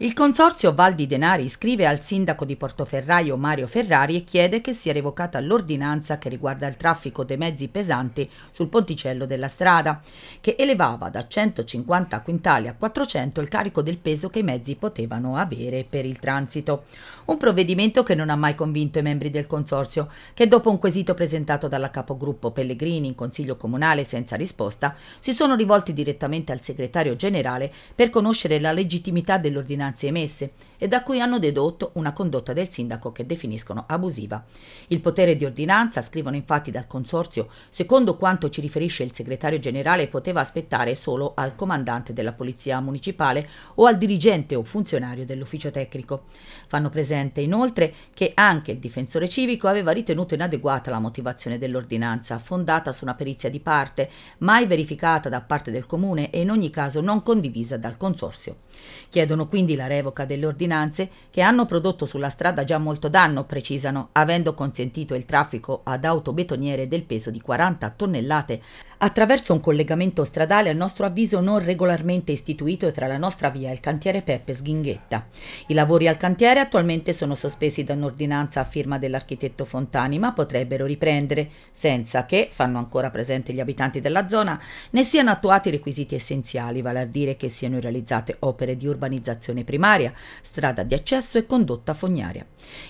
Il consorzio Val di Denari scrive al sindaco di Portoferraio Mario Ferrari e chiede che sia revocata l'ordinanza che riguarda il traffico dei mezzi pesanti sul ponticello della strada, che elevava da 150 quintali a 400 il carico del peso che i mezzi potevano avere per il transito. Un provvedimento che non ha mai convinto i membri del consorzio, che dopo un quesito presentato dalla capogruppo Pellegrini in Consiglio Comunale senza risposta, si sono rivolti direttamente al segretario generale per conoscere la legittimità dell'ordinanza ordinanze emesse e da cui hanno dedotto una condotta del sindaco che definiscono abusiva. Il potere di ordinanza, scrivono infatti dal Consorzio, secondo quanto ci riferisce il segretario generale, poteva aspettare solo al comandante della Polizia Municipale o al dirigente o funzionario dell'ufficio tecnico. Fanno presente inoltre che anche il difensore civico aveva ritenuto inadeguata la motivazione dell'ordinanza, fondata su una perizia di parte, mai verificata da parte del comune e in ogni caso non condivisa dal Consorzio. Chiedono quindi la revoca delle ordinanze che hanno prodotto sulla strada già molto danno, precisano, avendo consentito il traffico ad autobetoniere del peso di 40 tonnellate, attraverso un collegamento stradale a nostro avviso non regolarmente istituito tra la nostra via e il cantiere Peppe Sghinghetta. I lavori al cantiere attualmente sono sospesi da un'ordinanza a firma dell'architetto Fontani, ma potrebbero riprendere, senza che, fanno ancora presente gli abitanti della zona, ne siano attuati i requisiti essenziali, vale a dire che siano realizzate opere di urbanizzazione primaria, strada di accesso e condotta fognaria.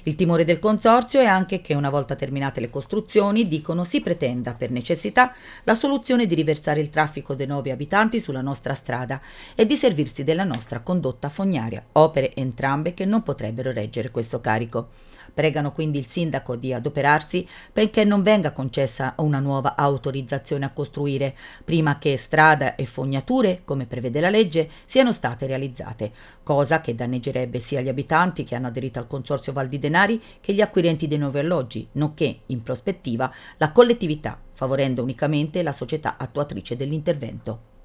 Il timore del consorzio è anche che una volta terminate le costruzioni, dicono si pretenda per necessità la soluzione di riversare il traffico dei nuovi abitanti sulla nostra strada e di servirsi della nostra condotta fognaria, opere entrambe che non potrebbero reggere questo carico. Pregano quindi il sindaco di adoperarsi perché non venga concessa una nuova autorizzazione a costruire prima che strada e fognature, come prevede la legge, siano state realizzate, con cosa che danneggerebbe sia gli abitanti che hanno aderito al Consorzio Val di Denari che gli acquirenti dei nuovi alloggi, nonché, in prospettiva, la collettività, favorendo unicamente la società attuatrice dell'intervento.